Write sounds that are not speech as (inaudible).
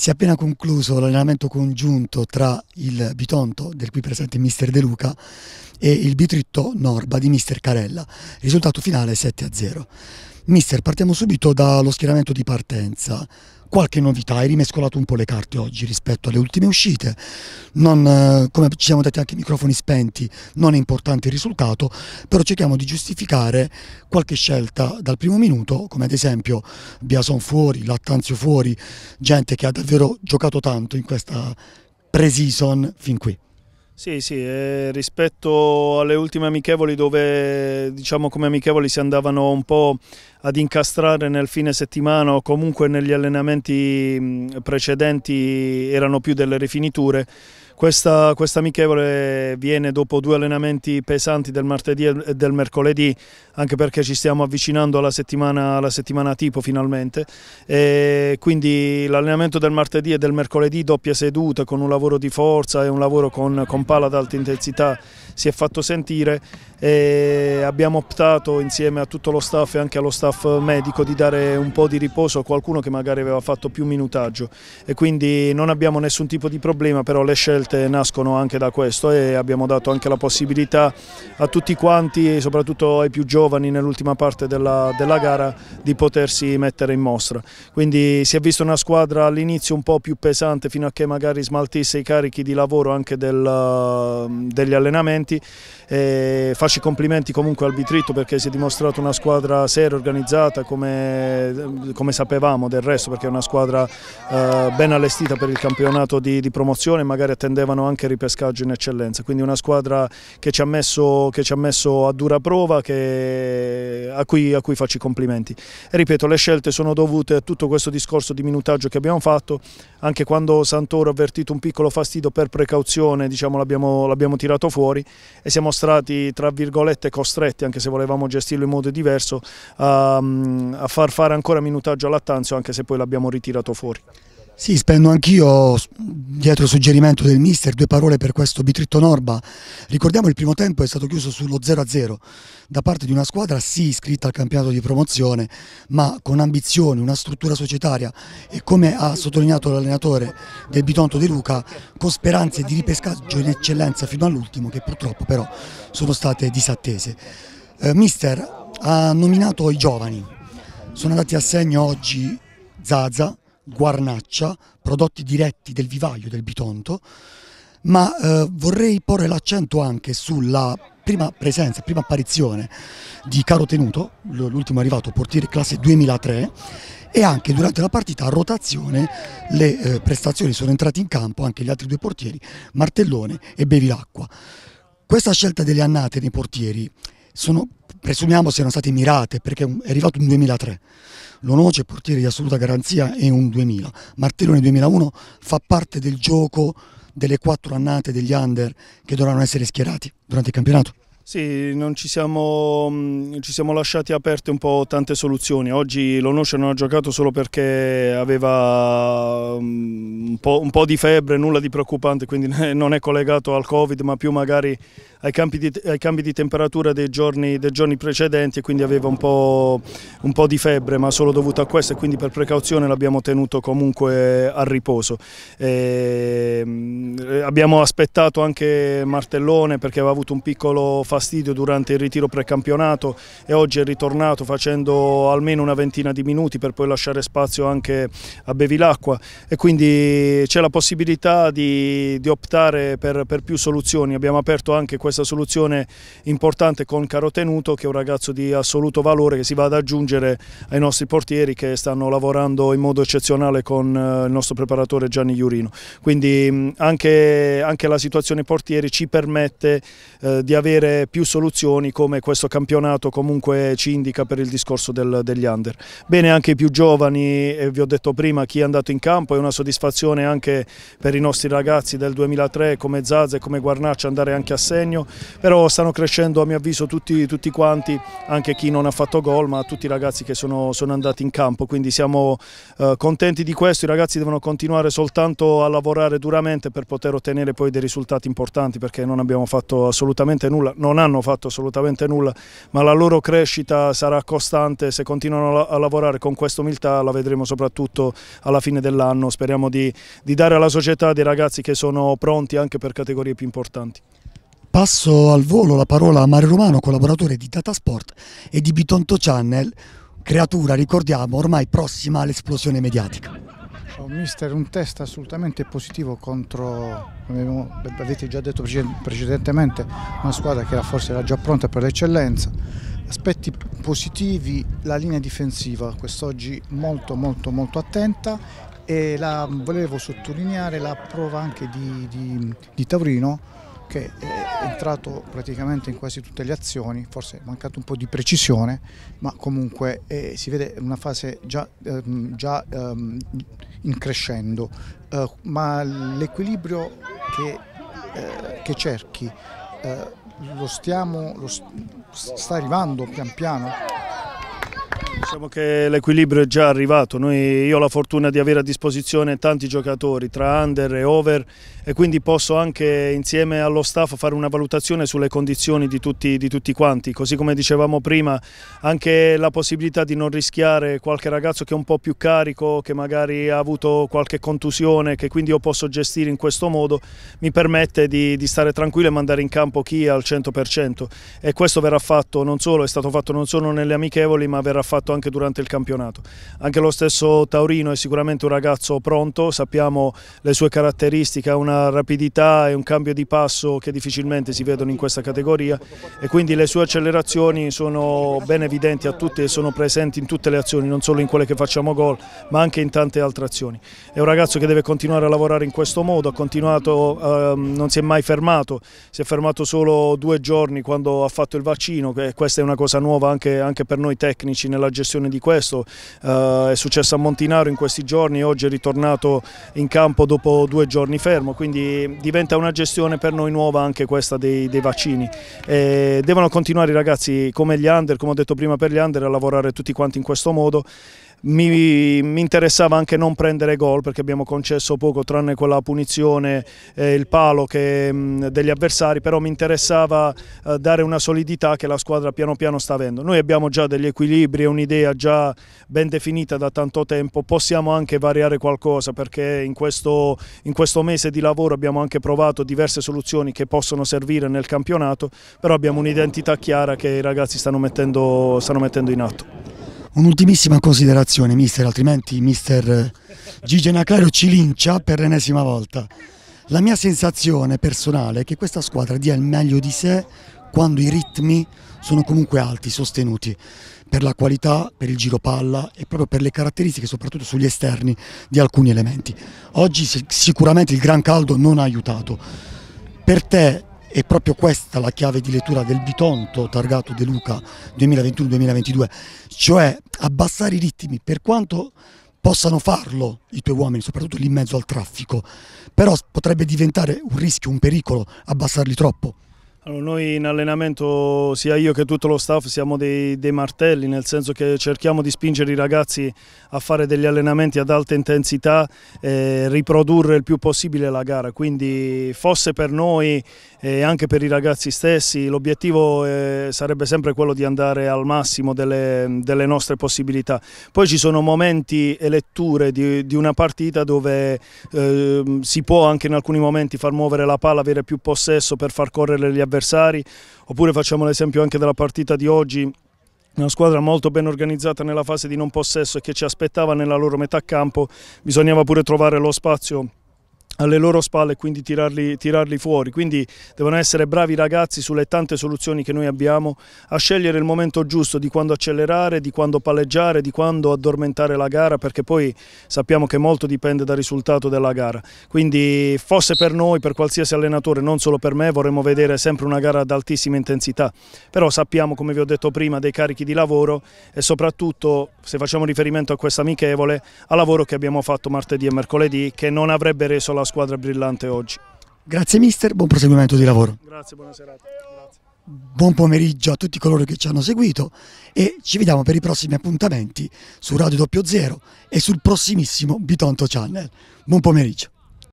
Si è appena concluso l'allenamento congiunto tra il Bitonto, del qui presente mister De Luca, e il Bitritto Norba di mister Carella. Risultato finale 7-0. Mister, partiamo subito dallo schieramento di partenza qualche novità, hai rimescolato un po' le carte oggi rispetto alle ultime uscite, non, eh, come ci siamo detti anche i microfoni spenti, non è importante il risultato, però cerchiamo di giustificare qualche scelta dal primo minuto, come ad esempio Biason fuori, Lattanzio fuori, gente che ha davvero giocato tanto in questa pre-season fin qui. Sì, sì, eh, rispetto alle ultime amichevoli dove diciamo come amichevoli si andavano un po' ad incastrare nel fine settimana o comunque negli allenamenti precedenti erano più delle rifiniture. Questa, questa amichevole viene dopo due allenamenti pesanti del martedì e del mercoledì, anche perché ci stiamo avvicinando alla settimana, alla settimana tipo finalmente. E quindi l'allenamento del martedì e del mercoledì, doppia seduta con un lavoro di forza e un lavoro con, con pala ad alta intensità, si è fatto sentire e abbiamo optato insieme a tutto lo staff e anche allo staff medico di dare un po' di riposo a qualcuno che magari aveva fatto più minutaggio e quindi non abbiamo nessun tipo di problema, però le scelte volte nascono anche da questo e abbiamo dato anche la possibilità a tutti quanti e soprattutto ai più giovani nell'ultima parte della, della, gara di potersi mettere in mostra. Quindi si è vista una squadra all'inizio un po' più pesante fino a che magari smaltisse i carichi di lavoro anche del, degli allenamenti. E faccio i complimenti comunque al Vitritto perché si è dimostrato una squadra seria, organizzata come, come sapevamo del resto perché è una squadra eh, ben allestita per il campionato di, di promozione magari attendendo pretendevano anche il ripescaggio in eccellenza, quindi una squadra che ci ha messo, ci ha messo a dura prova, che, a, cui, a, cui, faccio i complimenti. E ripeto, le scelte sono dovute a tutto questo discorso di minutaggio che abbiamo fatto, anche quando Santoro ha avvertito un piccolo fastidio per precauzione, diciamo, l'abbiamo tirato fuori e siamo stati, tra virgolette, costretti, anche se volevamo gestirlo in modo diverso, a, a far fare ancora minutaggio a Lattanzio, anche se poi l'abbiamo ritirato fuori. Sì, spendo anch'io, dietro suggerimento del mister, due parole per questo Bitritto Norba. Ricordiamo che il primo tempo è stato chiuso sullo 0-0 da parte di una squadra sì iscritta al campionato di promozione, ma con ambizioni, una struttura societaria e come ha sottolineato l'allenatore del Bitonto De Luca, con speranze di ripescaggio in eccellenza fino all'ultimo che purtroppo però sono state disattese. Eh, mister ha nominato i giovani, sono andati a segno oggi Zaza, Guarnaccia, prodotti diretti del vivaio del Bitonto, ma eh, vorrei porre l'accento anche sulla prima presenza, prima apparizione di Caro Tenuto, l'ultimo arrivato portiere classe 2003, e anche durante la partita a rotazione le eh, prestazioni sono entrate in campo anche gli altri due portieri, Martellone e Bevilacqua. Questa scelta delle annate dei portieri sono, presumiamo siano state mirate perché è arrivato un 2003. Lonoce, portiere di assoluta garanzia, è un 2000. Martellone 2001 fa parte del gioco delle quattro annate degli under che dovranno essere schierati durante il campionato. Sì, non ci siamo, mm, ci siamo, lasciati aperte un po' tante soluzioni. Oggi l'Onoce non ha giocato solo perché aveva mm, un po', un po', di febbre, nulla di preoccupante, quindi (laughs) non è collegato al Covid, ma più magari ai, di, ai cambi di temperatura dei giorni, dei giorni precedenti e quindi aveva un po', un po', di febbre, ma solo dovuto a questo e quindi per precauzione l'abbiamo tenuto comunque a riposo. E ehm, abbiamo aspettato anche Martellone perché aveva avuto un piccolo fastidio fastidio durante il ritiro precampionato e oggi è ritornato facendo almeno una ventina di minuti per poi lasciare spazio anche a Bevilacqua e quindi c'è la possibilità di, di optare per, per, più soluzioni. Abbiamo aperto anche questa soluzione importante con Carotenuto che è un ragazzo di assoluto valore che si va ad aggiungere ai nostri portieri che stanno lavorando in modo eccezionale con eh, il nostro preparatore Gianni Iurino. Quindi anche, anche la situazione portieri ci permette eh, di avere più soluzioni come questo campionato comunque ci indica per il discorso del, degli under. Bene anche i più giovani, eh, vi ho detto prima, chi è andato in campo è una soddisfazione anche per i nostri ragazzi del 2003 come Zaz e come Guarnaccia andare anche a segno, però stanno crescendo a mio avviso tutti, tutti quanti, anche chi non ha fatto gol, ma tutti i ragazzi che sono, sono andati in campo, quindi siamo eh, contenti di questo, i ragazzi devono continuare soltanto a lavorare duramente per poter ottenere poi dei risultati importanti perché non abbiamo fatto assolutamente nulla. Non non hanno fatto assolutamente nulla, ma la loro crescita sarà costante se continuano a lavorare con questa umiltà, la vedremo soprattutto alla fine dell'anno, speriamo di, di dare alla società dei ragazzi che sono pronti anche per categorie più importanti. Passo al volo la parola a Mario Romano, collaboratore di Datasport e di Bitonto Channel, creatura, ricordiamo, ormai prossima all'esplosione mediatica. Oh, mister, un test assolutamente positivo contro, come avete già detto precedentemente, una squadra che era forse era già pronta per l'eccellenza. Aspetti positivi, la linea difensiva, quest'oggi molto molto molto attenta e la, volevo sottolineare la prova anche di, di, di Taurino che è entrato praticamente in quasi tutte le azioni, forse è mancato un po' di precisione, ma comunque eh, si vede una fase già, ehm, già ehm, in crescendo, eh, ma l'equilibrio che, eh, che, cerchi eh, lo, stiamo, lo sta arrivando pian piano? Diciamo che l'equilibrio è già arrivato, Noi, io ho la fortuna di avere a disposizione tanti giocatori tra under e over e quindi posso anche insieme allo staff fare una valutazione sulle condizioni di tutti, di tutti quanti, così come dicevamo prima anche la possibilità di non rischiare qualche ragazzo che è un po' più carico, che magari ha avuto qualche contusione, che quindi io posso gestire in questo modo, mi permette di, di stare tranquillo e mandare in campo chi è al 100% e questo verrà fatto non solo, è stato fatto non solo nelle amichevoli ma verrà fatto anche anche durante il campionato. Anche lo stesso Taurino è sicuramente un ragazzo pronto, sappiamo le sue caratteristiche, una rapidità e un cambio di passo che difficilmente si vedono in questa categoria e quindi le sue accelerazioni sono ben evidenti a tutti e sono presenti in tutte le azioni, non solo in quelle che facciamo gol ma anche in tante altre azioni. È un ragazzo che deve continuare a lavorare in questo modo, ha continuato, ehm, non si è mai fermato, si è fermato solo due giorni quando ha fatto il vaccino, questa è una cosa nuova anche, anche per noi tecnici nella gestione questione di questo, eh, è successo a Montinaro in questi giorni, oggi è ritornato in campo dopo due giorni fermo, quindi diventa una gestione per noi nuova anche questa dei, dei vaccini. Eh, devono continuare i ragazzi come gli under, come ho detto prima per gli under, a lavorare tutti quanti in questo modo mi, mi, interessava anche non prendere gol perché abbiamo concesso poco tranne quella punizione eh, il palo che, mh, mm, degli avversari però mi interessava eh, dare una solidità che la squadra piano piano sta avendo noi abbiamo già degli equilibri e un'idea già ben definita da tanto tempo possiamo anche variare qualcosa perché in questo, in questo mese di lavoro abbiamo anche provato diverse soluzioni che possono servire nel campionato però abbiamo un'identità chiara che i ragazzi stanno mettendo, stanno mettendo in atto Un'ultimissima considerazione, mister, altrimenti mister eh, Gigi Naclaro ci lincia per l'ennesima volta. La mia sensazione personale è che questa squadra dia il meglio di sé quando i ritmi sono comunque alti, sostenuti, per la qualità, per il giro palla e proprio per le caratteristiche, soprattutto sugli esterni, di alcuni elementi. Oggi sicuramente il gran caldo non ha aiutato. Per te è proprio questa la chiave di lettura del Bitonto targato De Luca 2021-2022, cioè abbassare i ritmi per quanto possano farlo i tuoi uomini, soprattutto lì in mezzo al traffico, però potrebbe diventare un rischio, un pericolo abbassarli troppo. Allora, noi in allenamento, sia io che tutto lo staff, siamo dei, dei, martelli, nel senso che cerchiamo di spingere i ragazzi a fare degli allenamenti ad alta intensità e riprodurre il più possibile la gara. Quindi fosse per noi e anche per i ragazzi stessi, l'obiettivo eh, sarebbe sempre quello di andare al massimo delle, delle, nostre possibilità. Poi ci sono momenti e letture di, di una partita dove eh, si può anche in alcuni momenti far muovere la palla, avere più possesso per far correre gli avversari avversari, oppure facciamo l'esempio anche della partita di oggi una squadra molto ben organizzata nella fase di non possesso e che ci aspettava nella loro metà campo, bisognava pure trovare lo spazio alle loro spalle e quindi tirarli, tirarli, fuori. Quindi devono essere bravi ragazzi sulle tante soluzioni che noi abbiamo a scegliere il momento giusto di quando accelerare, di quando palleggiare, di quando addormentare la gara perché poi sappiamo che molto dipende dal risultato della gara. Quindi fosse per noi, per qualsiasi allenatore, non solo per me, vorremmo vedere sempre una gara ad altissima intensità. Però sappiamo, come vi ho detto prima, dei carichi di lavoro e soprattutto se facciamo riferimento a questa amichevole, al lavoro che abbiamo fatto martedì e mercoledì che non avrebbe reso la squadra brillante oggi. Grazie mister, buon proseguimento di lavoro. Grazie, buona serata. Buon pomeriggio a tutti coloro che ci hanno seguito e ci vediamo per i prossimi appuntamenti su Radio 00 e sul prossimissimo Bitonto Channel. Buon pomeriggio.